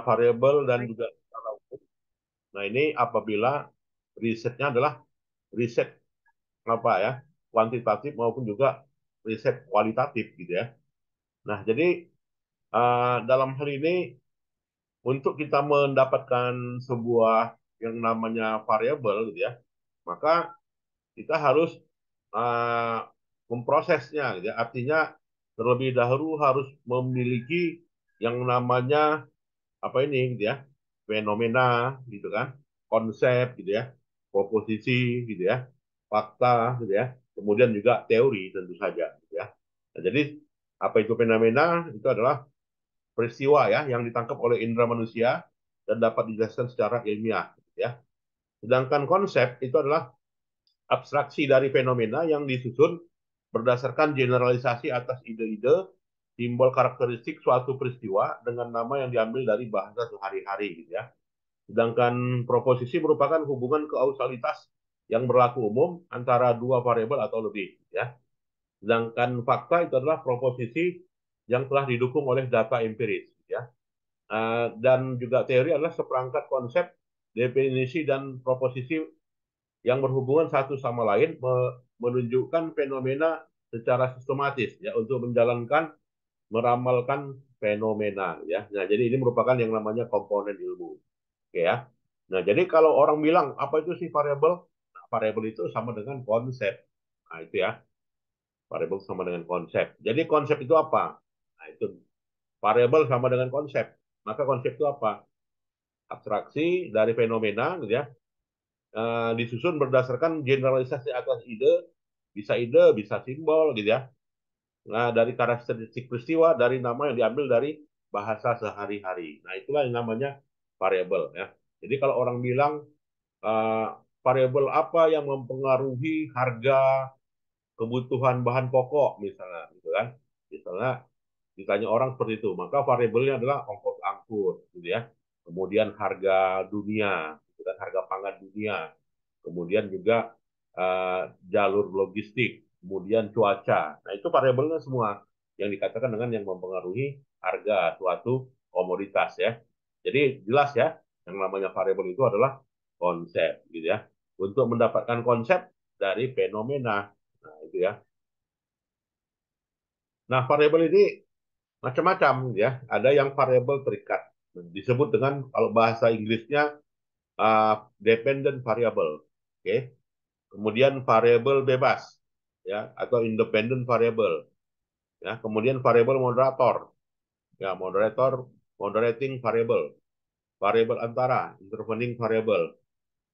variable dan juga secara umum. Nah ini apabila risetnya adalah riset apa ya kuantitatif maupun juga riset kualitatif gitu ya. Nah jadi uh, dalam hal ini untuk kita mendapatkan sebuah yang namanya variabel gitu ya, maka kita harus uh, memprosesnya, gitu ya. artinya terlebih dahulu harus memiliki yang namanya apa ini gitu ya fenomena gitu kan konsep gitu ya proposisi gitu ya fakta gitu ya kemudian juga teori tentu saja gitu ya nah, jadi apa itu fenomena itu adalah peristiwa ya yang ditangkap oleh indera manusia dan dapat dijelaskan secara ilmiah gitu ya sedangkan konsep itu adalah abstraksi dari fenomena yang disusun berdasarkan generalisasi atas ide-ide simbol karakteristik suatu peristiwa dengan nama yang diambil dari bahasa sehari-hari gitu ya. Sedangkan proposisi merupakan hubungan kausalitas yang berlaku umum antara dua variabel atau lebih gitu ya. Sedangkan fakta itu adalah proposisi yang telah didukung oleh data empiris gitu ya. Eh, dan juga teori adalah seperangkat konsep, definisi dan proposisi yang berhubungan satu sama lain menunjukkan fenomena secara sistematis ya untuk menjalankan meramalkan fenomena ya. Nah, jadi ini merupakan yang namanya komponen ilmu. Oke ya. Nah, jadi kalau orang bilang apa itu sih variabel? Nah, variabel itu sama dengan konsep. Nah, itu ya. Variabel sama dengan konsep. Jadi konsep itu apa? Nah, itu variabel sama dengan konsep. Maka konsep itu apa? Abstraksi dari fenomena gitu ya. E, disusun berdasarkan generalisasi atas ide, bisa ide, bisa simbol gitu ya Nah, dari karakteristik peristiwa, dari nama yang diambil dari bahasa sehari-hari. Nah, itulah yang namanya variabel ya. Jadi kalau orang bilang uh, eh, variabel apa yang mempengaruhi harga kebutuhan bahan pokok misalnya gitu kan. Misalnya ditanya orang seperti itu, maka variabelnya adalah ongkos angkut gitu ya. Kemudian harga dunia, gitu kan, harga pangan dunia. Kemudian juga uh, jalur logistik kemudian cuaca. Nah, itu variabelnya semua yang dikatakan dengan yang mempengaruhi harga suatu komoditas ya. Jadi jelas ya, yang namanya variabel itu adalah konsep gitu ya. Untuk mendapatkan konsep dari fenomena. Nah, itu ya. Nah, variabel ini macam-macam ya. Ada yang variabel terikat disebut dengan kalau bahasa Inggrisnya uh, dependent variable. Oke. Okay. Kemudian variabel bebas ya atau independent variable ya kemudian variable moderator ya moderator moderating variable variable antara intervening variable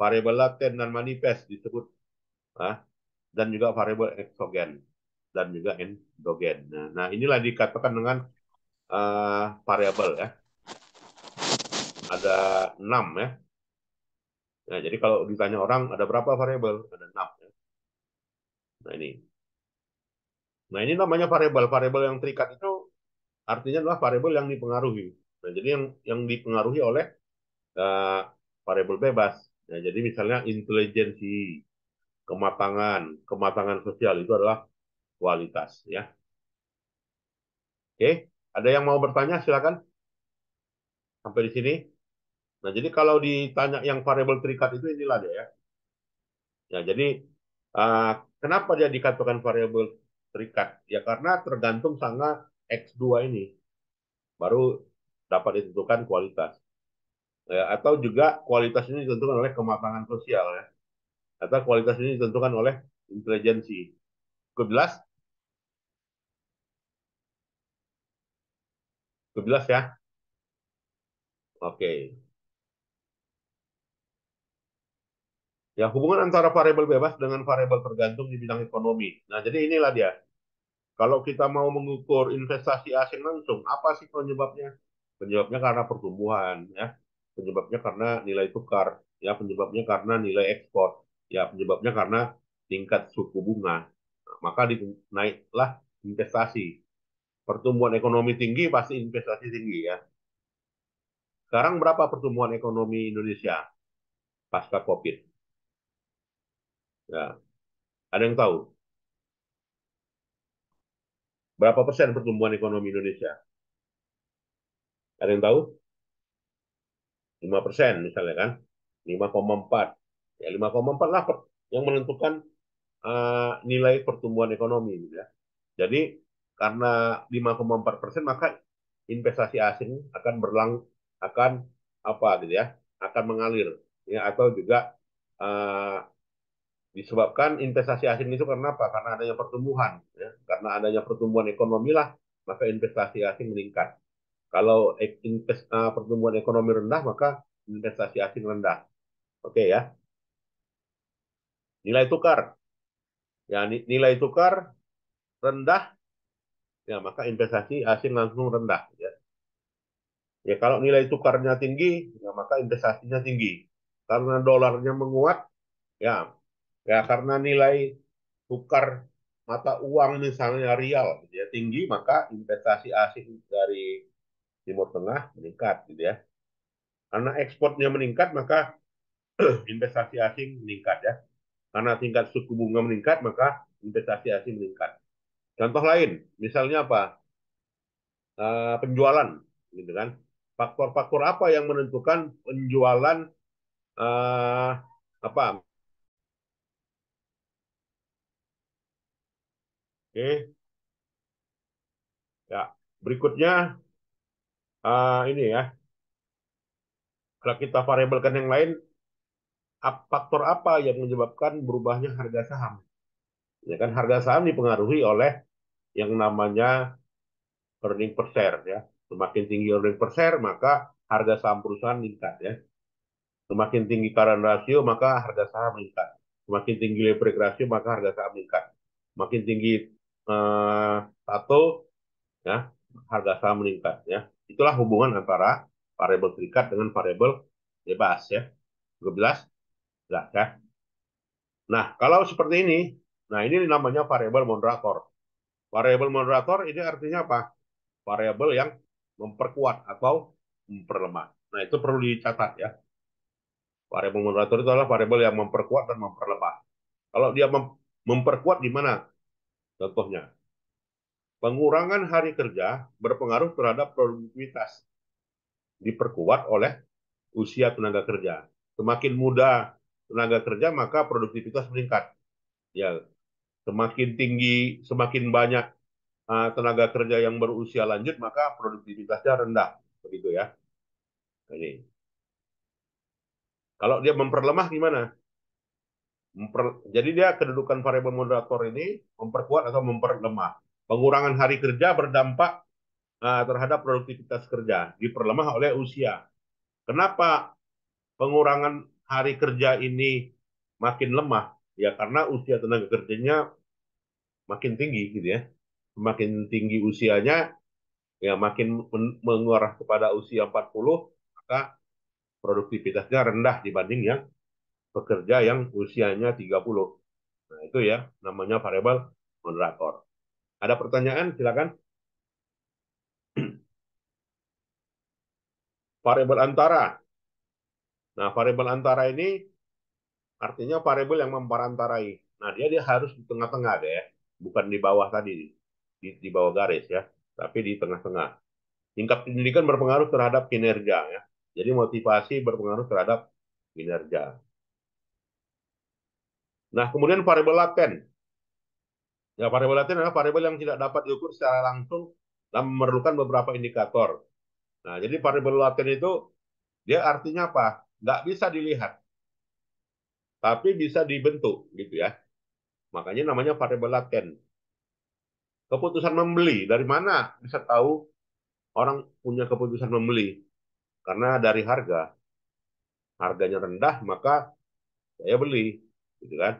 variable laten dan manifest disebut nah, dan juga variable exogen dan juga endogen. Nah, nah inilah dikatakan dengan uh, eh, variabel ya. Ada enam ya. Nah, jadi kalau ditanya orang ada berapa variable Ada enam. Ya. Nah ini. Nah ini namanya variabel. Variabel yang terikat itu artinya adalah variabel yang dipengaruhi. Nah jadi yang yang dipengaruhi oleh uh, variabel bebas. Nah, jadi misalnya intelijensi, kematangan, kematangan sosial itu adalah kualitas ya. Oke, ada yang mau bertanya silakan. Sampai di sini. Nah, jadi kalau ditanya yang variabel terikat itu inilah dia ya. Ya, jadi Ah, kenapa dia dikatakan variabel terikat? Ya karena tergantung sama X2 ini. Baru dapat ditentukan kualitas. Ya, atau juga kualitas ini ditentukan oleh kematangan sosial ya. Atau kualitas ini ditentukan oleh intelijensi. Cukup jelas? Cukup jelas ya? Oke. Okay. ya hubungan antara variabel bebas dengan variabel tergantung di bidang ekonomi. Nah, jadi inilah dia. Kalau kita mau mengukur investasi asing langsung, apa sih penyebabnya? Penyebabnya karena pertumbuhan, ya. Penyebabnya karena nilai tukar, ya. Penyebabnya karena nilai ekspor, ya. Penyebabnya karena tingkat suku bunga. Nah, maka naiklah investasi. Pertumbuhan ekonomi tinggi pasti investasi tinggi, ya. Sekarang berapa pertumbuhan ekonomi Indonesia pasca COVID? Ya. Ada yang tahu? Berapa persen pertumbuhan ekonomi Indonesia? Ada yang tahu? 5 persen misalnya kan? 5,4. Ya 5,4 lah yang menentukan uh, nilai pertumbuhan ekonomi. ya. Jadi karena 5,4 persen maka investasi asing akan berlang akan apa gitu ya akan mengalir ya atau juga uh, Disebabkan investasi asing itu karena apa? Karena adanya pertumbuhan. Ya. Karena adanya pertumbuhan ekonomi lah, maka investasi asing meningkat. Kalau invest, uh, pertumbuhan ekonomi rendah, maka investasi asing rendah. Oke okay, ya. Nilai tukar. Ya, nilai tukar rendah, ya maka investasi asing langsung rendah. Ya. Ya kalau nilai tukarnya tinggi, ya maka investasinya tinggi. Karena dolarnya menguat, ya ya karena nilai tukar mata uang misalnya rial gitu ya, tinggi maka investasi asing dari Timur Tengah meningkat gitu ya karena ekspornya meningkat maka investasi asing meningkat ya karena tingkat suku bunga meningkat maka investasi asing meningkat contoh lain misalnya apa e, penjualan gitu kan faktor-faktor apa yang menentukan penjualan uh, apa Oke. Ya, berikutnya uh, ini ya. Kalau kita variabelkan yang lain, faktor apa yang menyebabkan berubahnya harga saham? Ya kan harga saham dipengaruhi oleh yang namanya earning per share ya. Semakin tinggi earning per share, maka harga saham perusahaan meningkat ya. Semakin tinggi current ratio, maka harga saham meningkat. Semakin tinggi leverage ratio, maka harga saham meningkat. Makin tinggi eh, tato ya harga saham meningkat ya itulah hubungan antara variabel terikat dengan variabel bebas ya jelas jelas ya nah kalau seperti ini nah ini namanya variabel moderator variabel moderator ini artinya apa variabel yang memperkuat atau memperlemah nah itu perlu dicatat ya variabel moderator itu adalah variabel yang memperkuat dan memperlemah kalau dia memperkuat di mana Contohnya, pengurangan hari kerja berpengaruh terhadap produktivitas. Diperkuat oleh usia tenaga kerja. Semakin muda tenaga kerja, maka produktivitas meningkat. Ya, semakin tinggi, semakin banyak uh, tenaga kerja yang berusia lanjut, maka produktivitasnya rendah. Begitu ya. Ini. Kalau dia memperlemah gimana? memper, jadi dia kedudukan variabel moderator ini memperkuat atau memperlemah. Pengurangan hari kerja berdampak uh, terhadap produktivitas kerja, diperlemah oleh usia. Kenapa pengurangan hari kerja ini makin lemah? Ya karena usia tenaga kerjanya makin tinggi gitu ya. Semakin tinggi usianya ya makin mengarah kepada usia 40 maka produktivitasnya rendah dibanding yang pekerja yang usianya 30. Nah, itu ya namanya variabel moderator. Ada pertanyaan? Silakan. variabel antara. Nah, variabel antara ini artinya variabel yang memperantarai. Nah, dia dia harus di tengah-tengah deh, ya. bukan di bawah tadi, di, di bawah garis ya, tapi di tengah-tengah. Tingkat pendidikan berpengaruh terhadap kinerja ya. Jadi motivasi berpengaruh terhadap kinerja. Nah, kemudian variabel laten. Ya, variabel laten adalah variabel yang tidak dapat diukur secara langsung dan memerlukan beberapa indikator. Nah, jadi variabel laten itu dia artinya apa? Nggak bisa dilihat, tapi bisa dibentuk gitu ya. Makanya namanya variabel laten. Keputusan membeli dari mana bisa tahu orang punya keputusan membeli? Karena dari harga. Harganya rendah, maka saya beli gitu kan?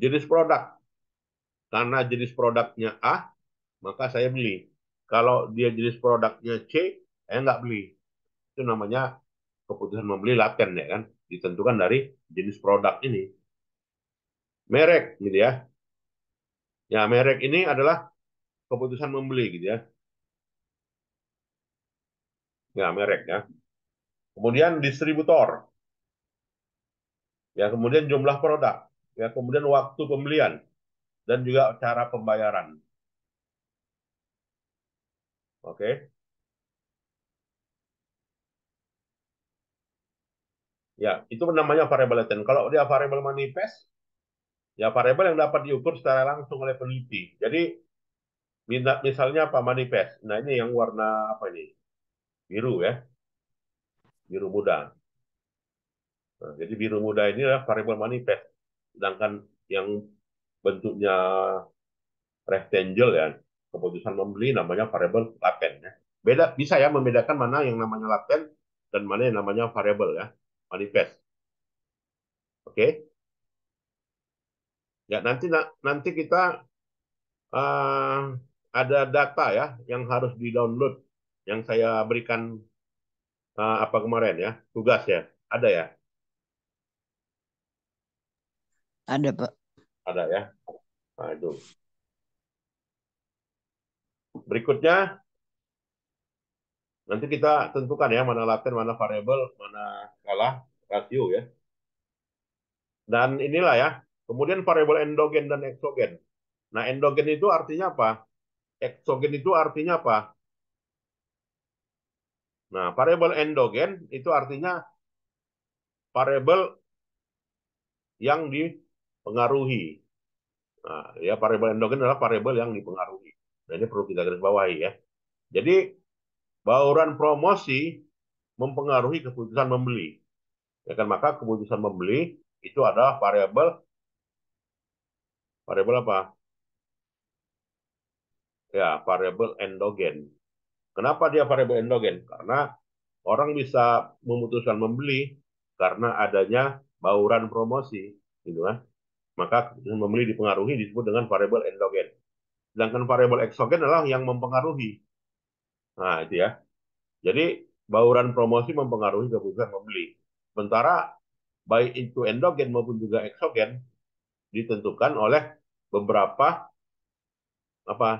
Jenis produk. Karena jenis produknya A, maka saya beli. Kalau dia jenis produknya C, saya nggak beli. Itu namanya keputusan membeli laten ya kan? Ditentukan dari jenis produk ini. Merek gitu ya. Ya, merek ini adalah keputusan membeli gitu ya. Ya, merek ya. Kemudian distributor ya kemudian jumlah produk, ya kemudian waktu pembelian dan juga cara pembayaran. Oke. Okay. Ya, itu namanya variabel latent. Kalau dia variabel manifest, ya variabel yang dapat diukur secara langsung oleh peneliti. Jadi misalnya apa manifest. Nah, ini yang warna apa ini? Biru ya. Biru muda. Nah, jadi biru muda ini adalah variable manifest. Sedangkan yang bentuknya rectangle ya, keputusan membeli namanya variable laten. Ya. Beda bisa ya membedakan mana yang namanya laten dan mana yang namanya variable ya, manifest. Oke. Okay? Ya, nanti nanti kita uh, ada data ya yang harus di-download yang saya berikan uh, apa kemarin ya, tugas ya. Ada ya? Ada, Pak. Ada ya. Aduh. Berikutnya, nanti kita tentukan ya mana laten, mana variable, mana skala, rasio ya. Dan inilah ya, kemudian variable endogen dan eksogen. Nah, endogen itu artinya apa? Eksogen itu artinya apa? Nah, variable endogen itu artinya variable yang di pengaruhi. Nah, ya variabel endogen adalah variabel yang dipengaruhi. Nah, ini perlu kita garis bawahi ya. Jadi bauran promosi mempengaruhi keputusan membeli. Ya kan maka keputusan membeli itu adalah variabel variabel apa? Ya, variabel endogen. Kenapa dia variabel endogen? Karena orang bisa memutuskan membeli karena adanya bauran promosi, gitu kan? Maka keputusan pembeli dipengaruhi disebut dengan variabel endogen. Sedangkan variabel eksogen adalah yang mempengaruhi. Nah, itu ya. Jadi, bauran promosi mempengaruhi keputusan membeli. Sementara, baik itu endogen maupun juga eksogen ditentukan oleh beberapa apa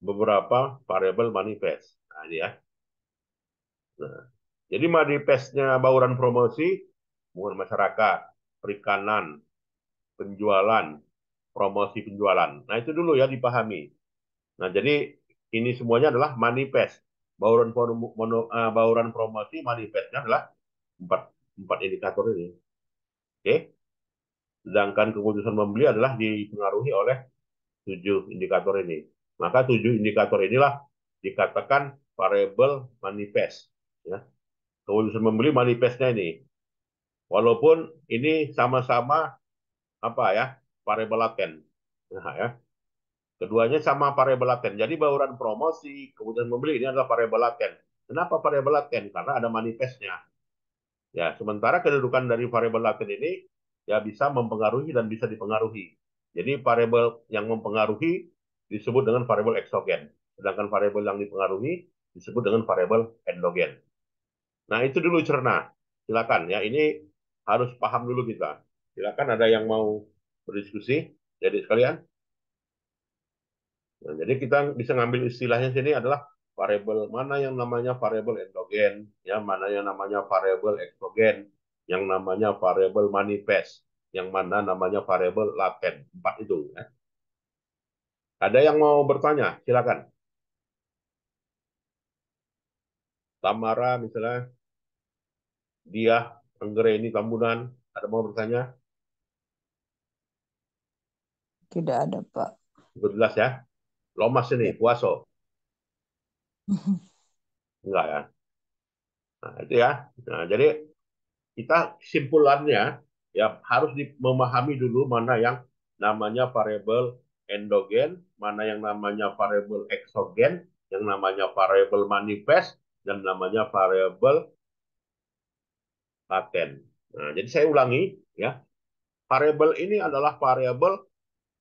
beberapa variabel manifest. Nah, ini ya. Nah, jadi manifestnya bauran promosi bukan masyarakat, perikanan, penjualan, promosi penjualan. Nah, itu dulu ya dipahami. Nah, jadi ini semuanya adalah manifest. Bauran, mono, uh, eh, bauran promosi manifestnya adalah empat, empat indikator ini. Oke. Okay? Sedangkan keputusan membeli adalah dipengaruhi oleh tujuh indikator ini. Maka tujuh indikator inilah dikatakan variable manifest. Ya. Keputusan membeli manifestnya ini. Walaupun ini sama-sama apa ya variabel laten. Nah, ya. Keduanya sama variabel laten. Jadi bauran promosi kemudian membeli ini adalah variabel laten. Kenapa variabel laten? Karena ada manifestnya. Ya, sementara kedudukan dari variabel laten ini ya bisa mempengaruhi dan bisa dipengaruhi. Jadi variabel yang mempengaruhi disebut dengan variabel eksogen, sedangkan variabel yang dipengaruhi disebut dengan variabel endogen. Nah, itu dulu cerna. Silakan ya, ini harus paham dulu kita. Silakan ada yang mau berdiskusi, jadi sekalian. Nah, jadi kita bisa ngambil istilahnya sini adalah variabel mana yang namanya variabel endogen, ya mana yang namanya variabel eksogen, yang namanya variabel manifest, yang mana namanya variabel laten. Empat itu. Ya. Ada yang mau bertanya? Silakan. Tamara misalnya, dia Anggreni Tambunan, ada mau bertanya? Tidak ada, Pak. jelas ya. Lomas ini, iya. puaso. Enggak ya. Nah, itu ya. Nah, jadi kita simpulannya ya harus memahami dulu mana yang namanya variabel endogen, mana yang namanya variabel eksogen, yang namanya variabel manifest, dan namanya variabel paten. Nah, jadi saya ulangi ya. Variabel ini adalah variabel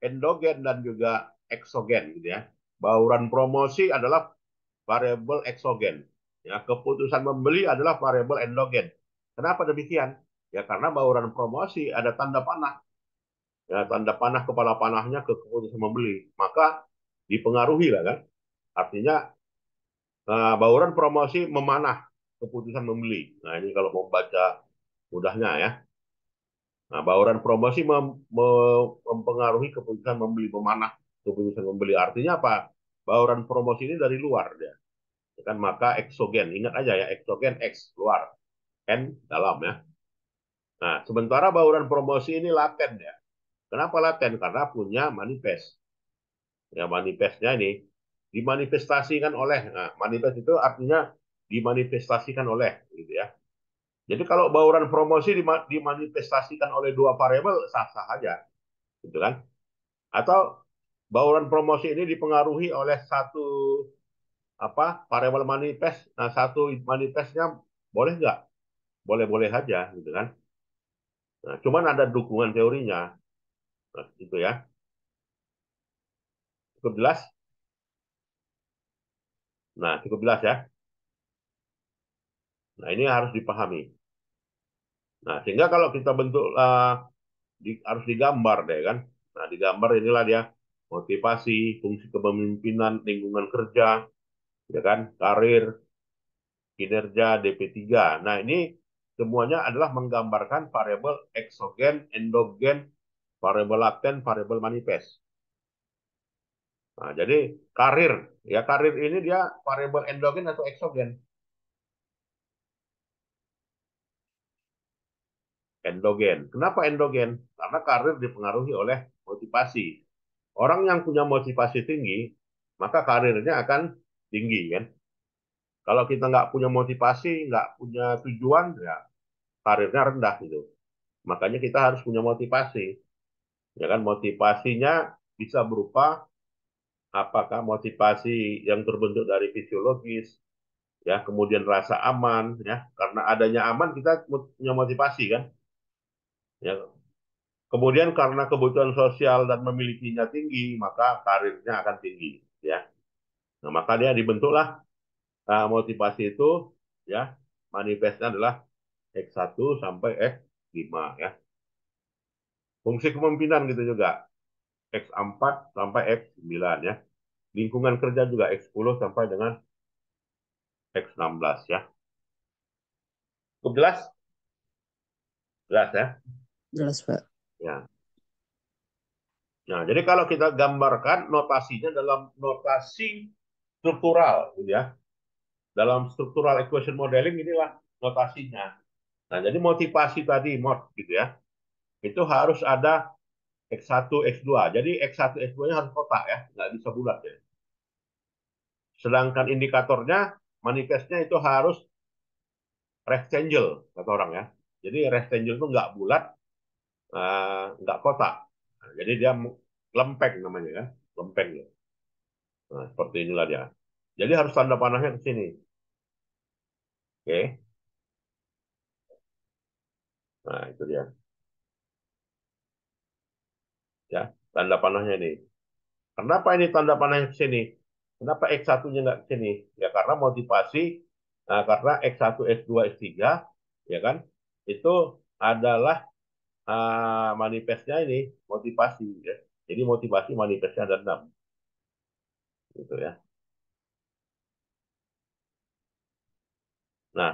endogen dan juga eksogen gitu ya. Bauran promosi adalah variabel eksogen. Ya, keputusan membeli adalah variabel endogen. Kenapa demikian? Ya karena bauran promosi ada tanda panah. Ya, tanda panah kepala panahnya ke keputusan membeli, maka dipengaruhi lah kan. Artinya nah, bauran promosi memanah keputusan membeli. Nah, ini kalau mau baca mudahnya ya. Nah, bauran promosi mem mempengaruhi keputusan membeli pemanah, keputusan membeli artinya apa? Bauran promosi ini dari luar ya. ya. Kan maka eksogen, ingat aja ya, eksogen X luar, N dalam ya. Nah, sementara bauran promosi ini laten ya. Kenapa laten? Karena punya manifest. Ya manifestnya ini dimanifestasikan oleh. Nah, manifest itu artinya dimanifestasikan oleh gitu ya. Jadi kalau bauran promosi dimanifestasikan oleh dua variabel sah-sah saja, gitu kan? Atau bauran promosi ini dipengaruhi oleh satu apa variabel manifest, nah satu manifestnya boleh nggak? Boleh-boleh saja, gitu kan? Nah, cuman ada dukungan teorinya, nah, gitu ya. Cukup jelas? Nah, cukup jelas ya. Nah, ini harus dipahami. Nah, sehingga kalau kita bentuk uh, di, harus digambar deh kan. Nah, digambar inilah dia motivasi, fungsi kepemimpinan, lingkungan kerja, ya kan, karir, kinerja DP3. Nah, ini semuanya adalah menggambarkan variabel eksogen, endogen, variabel laten, variabel manifest. Nah, jadi karir, ya karir ini dia variabel endogen atau eksogen. endogen. Kenapa endogen? Karena karir dipengaruhi oleh motivasi. Orang yang punya motivasi tinggi, maka karirnya akan tinggi kan. Kalau kita nggak punya motivasi, nggak punya tujuan, ya karirnya rendah gitu. Makanya kita harus punya motivasi. Ya kan motivasinya bisa berupa apakah motivasi yang terbentuk dari fisiologis, ya kemudian rasa aman ya karena adanya aman kita punya motivasi kan Ya. Kemudian karena kebutuhan sosial dan memilikinya tinggi, maka karirnya akan tinggi, ya. Nah, maka dia dibentuklah uh, motivasi itu, ya. Manifestnya adalah X1 sampai X5, ya. Fungsi kepemimpinan gitu juga. X4 sampai X9, ya. Lingkungan kerja juga X10 sampai dengan X16, ya. Cukup jelas? Jelas ya. Jelas, Pak. Ya. Nah, jadi kalau kita gambarkan notasinya dalam notasi struktural, gitu ya. Dalam struktural equation modeling inilah notasinya. Nah, jadi motivasi tadi, mod, gitu ya. Itu harus ada X1, X2. Jadi X1, X2-nya harus kotak ya, nggak bisa bulat ya. Sedangkan indikatornya, manifestnya itu harus rectangle, kata orang ya. Jadi rectangle itu nggak bulat, uh, nggak kotak. Nah, jadi dia lempeng namanya ya, lempeng. Ya. Nah, seperti inilah dia. Jadi harus tanda panahnya ke sini. Oke. Okay. Nah, itu dia. Ya, tanda panahnya ini. Kenapa ini tanda panahnya ke sini? Kenapa X1-nya nggak ke sini? Ya, karena motivasi, nah, karena X1, X2, X3, ya kan, itu adalah Ah, manifestnya ini motivasi ya. Jadi motivasi manifestnya ada enam, gitu ya. Nah,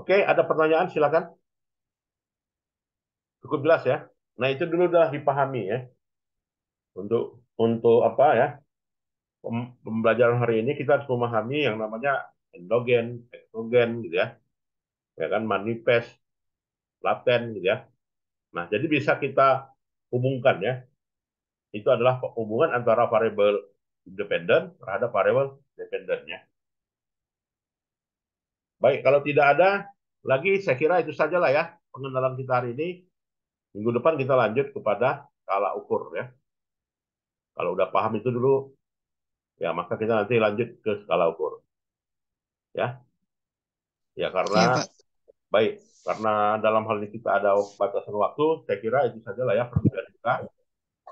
oke ada pertanyaan silakan. Cukup jelas ya. Nah itu dulu sudah dipahami ya. Untuk untuk apa ya? Pembelajaran hari ini kita harus memahami yang namanya endogen, eksogen gitu ya. Ya kan manifest laten gitu ya. Nah, jadi bisa kita hubungkan ya. Itu adalah hubungan antara variabel independen terhadap variabel ya. Baik, kalau tidak ada lagi saya kira itu sajalah ya pengenalan kita hari ini. Minggu depan kita lanjut kepada skala ukur ya. Kalau udah paham itu dulu, ya maka kita nanti lanjut ke skala ukur. Ya, ya karena ya, baik. Karena dalam hal ini kita ada batasan waktu, saya kira itu saja lah ya perbedaan kita.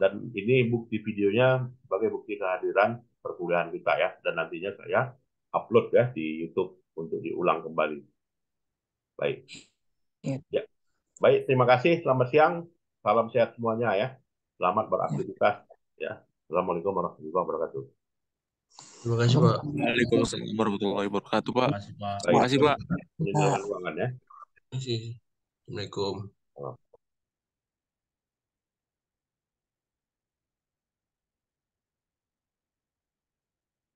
Dan ini bukti videonya sebagai bukti kehadiran perkuliahan kita ya. Dan nantinya saya upload ya di YouTube untuk diulang kembali. Baik. Ya. ya. Baik, terima kasih. Selamat siang. Salam sehat semuanya ya. Selamat beraktivitas ya. Assalamualaikum warahmatullahi wabarakatuh. Terima kasih Pak. Waalaikumsalam warahmatullahi wabarakatuh Pak. Terima kasih Pak. Terima kasih Pak. Terima kasih, Pak. Assalamualaikum.